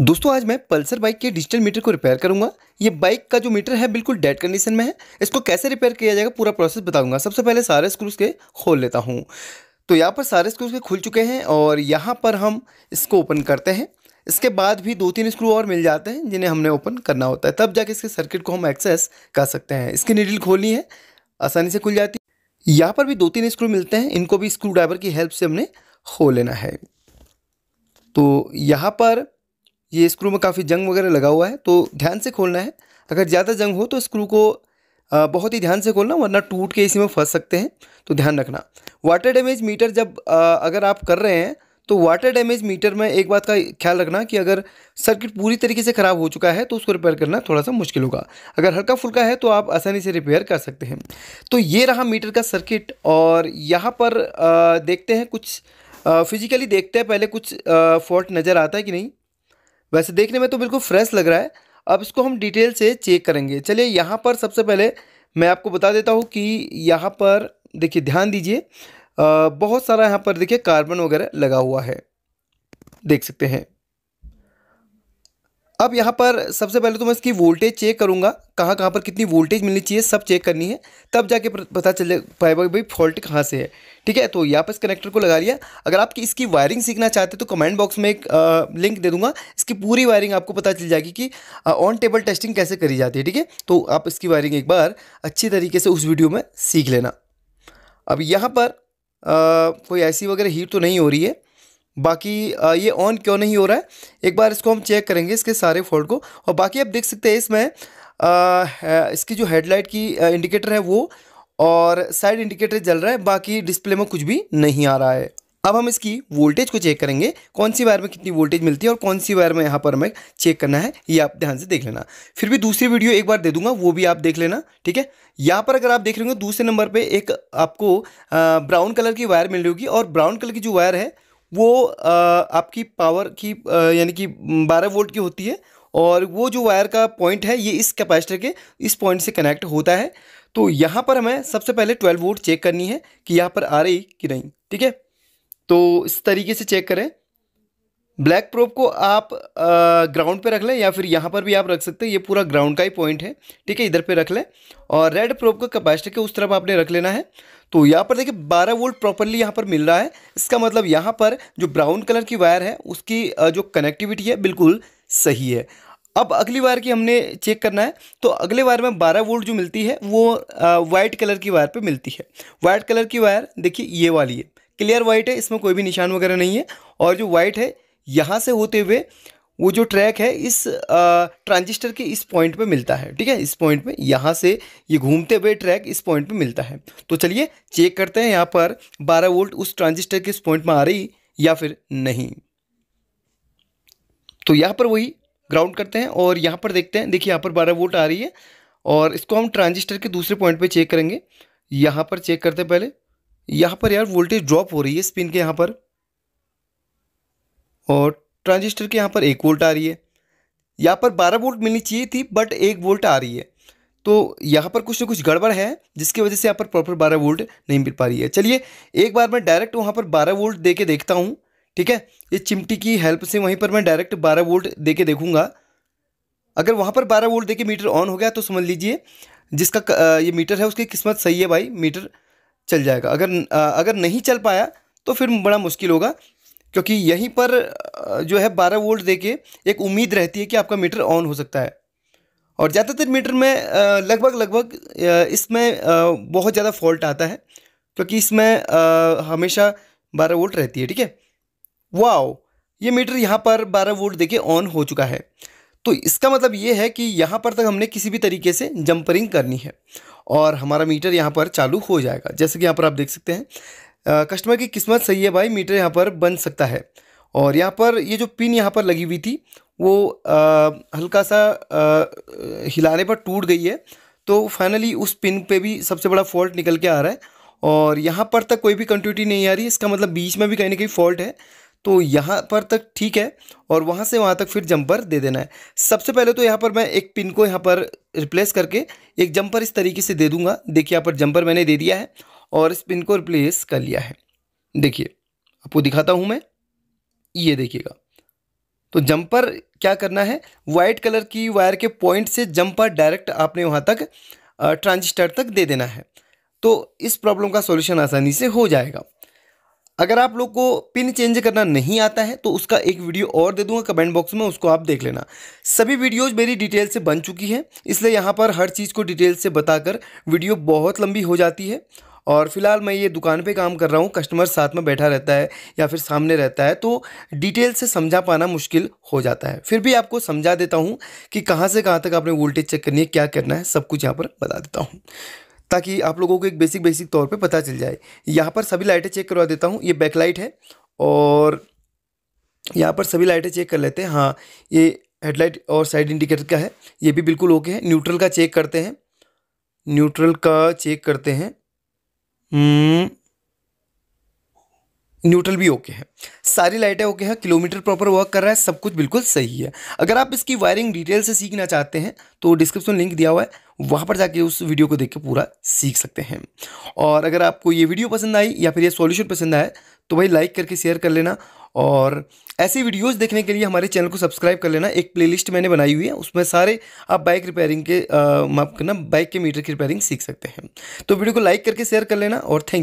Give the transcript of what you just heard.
दोस्तों आज मैं पल्सर बाइक के डिजिटल मीटर को रिपेयर करूंगा ये बाइक का जो मीटर है बिल्कुल डेड कंडीशन में है इसको कैसे रिपेयर किया जाएगा पूरा प्रोसेस बताऊंगा सबसे पहले सारे स्क्रूज के खोल लेता हूँ तो यहाँ पर सारे स्क्रूज के खुल चुके हैं और यहाँ पर हम इसको ओपन करते हैं इसके बाद भी दो तीन स्क्रू और मिल जाते हैं जिन्हें हमने ओपन करना होता है तब जाके इसके सर्किट को हम एक्सेस कर सकते हैं इसकी निडिल खोलनी है आसानी से खुल जाती है यहाँ पर भी दो तीन स्क्रू मिलते हैं इनको भी स्क्रू ड्राइवर की हेल्प से हमने खोल लेना है तो यहाँ पर ये स्क्रू में काफ़ी जंग वगैरह लगा हुआ है तो ध्यान से खोलना है अगर ज़्यादा जंग हो तो स्क्रू को बहुत ही ध्यान से खोलना वरना टूट के इसी में फंस सकते हैं तो ध्यान रखना वाटर डैमेज मीटर जब अगर आप कर रहे हैं तो वाटर डैमेज मीटर में एक बात का ख्याल रखना कि अगर सर्किट पूरी तरीके से ख़राब हो चुका है तो उसको रिपेयर करना थोड़ा सा मुश्किल होगा अगर हल्का फुल्का है तो आप आसानी से रिपेयर कर सकते हैं तो ये रहा मीटर का सर्किट और यहाँ पर देखते हैं कुछ फिज़िकली देखते हैं पहले कुछ फॉल्ट नज़र आता है कि नहीं वैसे देखने में तो बिल्कुल फ्रेश लग रहा है अब इसको हम डिटेल से चेक करेंगे चलिए यहाँ पर सबसे पहले मैं आपको बता देता हूँ कि यहाँ पर देखिए ध्यान दीजिए बहुत सारा यहाँ पर देखिए कार्बन वगैरह लगा हुआ है देख सकते हैं अब यहाँ पर सबसे पहले तो मैं इसकी वोल्टेज चेक करूँगा कहाँ कहाँ पर कितनी वोल्टेज मिलनी चाहिए सब चेक करनी है तब जाके पता चले पाएगा भाई फॉल्ट कहाँ से है ठीक है तो यहाँ पर इस कनेक्टर को लगा लिया अगर आप इसकी वायरिंग सीखना चाहते हैं तो कमेंट बॉक्स में एक आ, लिंक दे दूँगा इसकी पूरी वायरिंग आपको पता चल जाएगी कि ऑन टेबल टेस्टिंग कैसे करी जाती है ठीक है तो आप इसकी वायरिंग एक बार अच्छी तरीके से उस वीडियो में सीख लेना अब यहाँ पर आ, कोई ऐसी वगैरह हीट तो नहीं हो रही है बाकी ये ऑन क्यों नहीं हो रहा है एक बार इसको हम चेक करेंगे इसके सारे फॉल्ट को और बाकी आप देख सकते हैं इसमें इसकी जो हेडलाइट की इंडिकेटर है वो और साइड इंडिकेटर जल रहा है बाकी डिस्प्ले में कुछ भी नहीं आ रहा है अब हम इसकी वोल्टेज को चेक करेंगे कौन सी वायर में कितनी वोल्टेज मिलती है और कौन सी वायर में यहाँ पर हमें चेक करना है ये आप ध्यान से देख लेना फिर भी दूसरी वीडियो एक बार दे दूंगा वो भी आप देख लेना ठीक है यहाँ पर अगर आप देख रहे हो दूसरे नंबर पर एक आपको ब्राउन कलर की वायर मिल रही होगी और ब्राउन कलर की जो वायर है वो आपकी पावर की यानी कि बारह वोल्ट की होती है और वो जो वायर का पॉइंट है ये इस कैपेसिटर के इस पॉइंट से कनेक्ट होता है तो यहाँ पर हमें सबसे पहले ट्वेल्व वोल्ट चेक करनी है कि यहाँ पर आ रही कि नहीं ठीक है तो इस तरीके से चेक करें ब्लैक प्रोब को आप ग्राउंड पे रख लें या फिर यहाँ पर भी आप रख सकते हैं ये पूरा ग्राउंड का ही पॉइंट है ठीक है इधर पे रख लें और रेड प्रोब को कैपेसिटर के उस तरफ आपने रख लेना है तो यहाँ पर देखिए 12 वोल्ट प्रॉपरली यहाँ पर मिल रहा है इसका मतलब यहाँ पर जो ब्राउन कलर की वायर है उसकी जो कनेक्टिविटी है बिल्कुल सही है अब अगली वायर की हमने चेक करना है तो अगले वायर में 12 वोल्ट जो मिलती है वो वाइट कलर की वायर पे मिलती है वाइट कलर की वायर देखिए ये वाली है क्लियर वाइट है इसमें कोई भी निशान वगैरह नहीं है और जो वाइट है यहाँ से होते हुए वो जो ट्रैक है इस ट्रांजिस्टर के इस पॉइंट पे मिलता है ठीक है इस पॉइंट पे यहाँ से ये घूमते हुए ट्रैक इस पॉइंट पे मिलता है तो चलिए चेक करते हैं यहाँ पर 12 वोल्ट उस ट्रांजिस्टर के इस पॉइंट में आ रही या फिर नहीं तो यहाँ पर वही ग्राउंड करते हैं और यहाँ पर देखते हैं देखिए यहाँ पर बारह वोल्ट आ रही है और इसको हम ट्रांजिस्टर के दूसरे पॉइंट पर चेक करेंगे यहाँ पर चेक करते हैं पहले यहाँ पर यार वोल्टेज ड्रॉप हो रही है स्पिन के यहाँ पर और ट्रांजिस्टर के यहाँ पर एक वोल्ट आ रही है यहाँ पर बारह वोल्ट मिलनी चाहिए थी बट एक वोल्ट आ रही है तो यहाँ पर कुछ ना कुछ गड़बड़ है जिसकी वजह से यहाँ पर प्रॉपर बारह वोल्ट नहीं मिल पा रही है चलिए एक बार मैं डायरेक्ट वहाँ पर बारह वोल्ट दे के देखता हूँ ठीक है ये चिमटी की हेल्प से वहीं पर मैं डायरेक्ट बारह वोल्ट दे के देखूँगा अगर वहाँ पर बारह वोल्ट दे के मीटर ऑन हो गया तो समझ लीजिए जिसका ये मीटर है उसकी किस्मत सही है भाई मीटर चल जाएगा अगर अगर नहीं चल पाया तो फिर बड़ा मुश्किल होगा क्योंकि यहीं पर जो है बारह वोल्ट देके एक उम्मीद रहती है कि आपका मीटर ऑन हो सकता है और ज़्यादातर मीटर में लगभग लगभग इसमें बहुत ज़्यादा फॉल्ट आता है क्योंकि इसमें हमेशा बारह वोल्ट रहती है ठीक है वाओ ये मीटर यहाँ पर बारह वोल्ट देके ऑन हो चुका है तो इसका मतलब ये है कि यहाँ पर तक हमने किसी भी तरीके से जंपरिंग करनी है और हमारा मीटर यहाँ पर चालू हो जाएगा जैसे कि यहाँ पर आप देख सकते हैं कस्टमर की किस्मत सही है भाई मीटर यहाँ पर बन सकता है और यहाँ पर ये जो पिन यहाँ पर लगी हुई थी वो आ, हल्का सा आ, हिलाने पर टूट गई है तो फाइनली उस पिन पे भी सबसे बड़ा फॉल्ट निकल के आ रहा है और यहाँ पर तक कोई भी कंटिन्यूटी नहीं आ रही इसका मतलब बीच में भी कहीं ना कहीं फॉल्ट है तो यहाँ पर तक ठीक है और वहाँ से वहाँ तक फिर जंपर दे देना है सबसे पहले तो यहाँ पर मैं एक पिन को यहाँ पर रिप्लेस करके एक जंपर इस तरीके से दे दूँगा देखिए यहाँ पर जंपर मैंने दे दिया है और इस पिन को रिप्लेस कर लिया है देखिए आपको दिखाता हूँ मैं ये देखिएगा तो जंपर क्या करना है वाइट कलर की वायर के पॉइंट से जंपर डायरेक्ट आपने वहाँ तक ट्रांजिस्टर तक दे देना है तो इस प्रॉब्लम का सॉल्यूशन आसानी से हो जाएगा अगर आप लोग को पिन चेंज करना नहीं आता है तो उसका एक वीडियो और दे दूंगा कमेंट बॉक्स में उसको आप देख लेना सभी वीडियोस मेरी डिटेल से बन चुकी है इसलिए यहाँ पर हर चीज़ को डिटेल से बताकर वीडियो बहुत लंबी हो जाती है और फिलहाल मैं ये दुकान पे काम कर रहा हूँ कस्टमर साथ में बैठा रहता है या फिर सामने रहता है तो डिटेल से समझा पाना मुश्किल हो जाता है फिर भी आपको समझा देता हूँ कि कहाँ से कहाँ तक आपने वोल्टेज चेक करनी है क्या करना है सब कुछ यहाँ पर बता देता हूँ ताकि आप लोगों को एक बेसिक बेसिक तौर पर पता चल जाए यहाँ पर सभी लाइटें चेक करवा देता हूँ ये बैक लाइट है और यहाँ पर सभी लाइटें चेक कर लेते हैं हाँ ये हेडलाइट और साइड इंडिकेटर का है ये भी बिल्कुल ओके है न्यूट्रल का चेक करते हैं न्यूट्रल का चेक करते हैं हम्म। न्यूट्रल भी ओके है सारी लाइटें ओके है किलोमीटर प्रॉपर वर्क कर रहा है सब कुछ बिल्कुल सही है अगर आप इसकी वायरिंग डिटेल से सीखना चाहते हैं तो डिस्क्रिप्शन लिंक दिया हुआ है वहाँ पर जाके उस वीडियो को देख के पूरा सीख सकते हैं और अगर आपको ये वीडियो पसंद आई या फिर ये सॉल्यूशन पसंद आए तो भाई लाइक करके शेयर कर लेना और ऐसी वीडियोस देखने के लिए हमारे चैनल को सब्सक्राइब कर लेना एक प्लेलिस्ट मैंने बनाई हुई है उसमें सारे आप बाइक रिपेयरिंग के माफ करना बाइक के मीटर की रिपेयरिंग सीख सकते हैं तो वीडियो को लाइक करके शेयर कर लेना और थैंक यू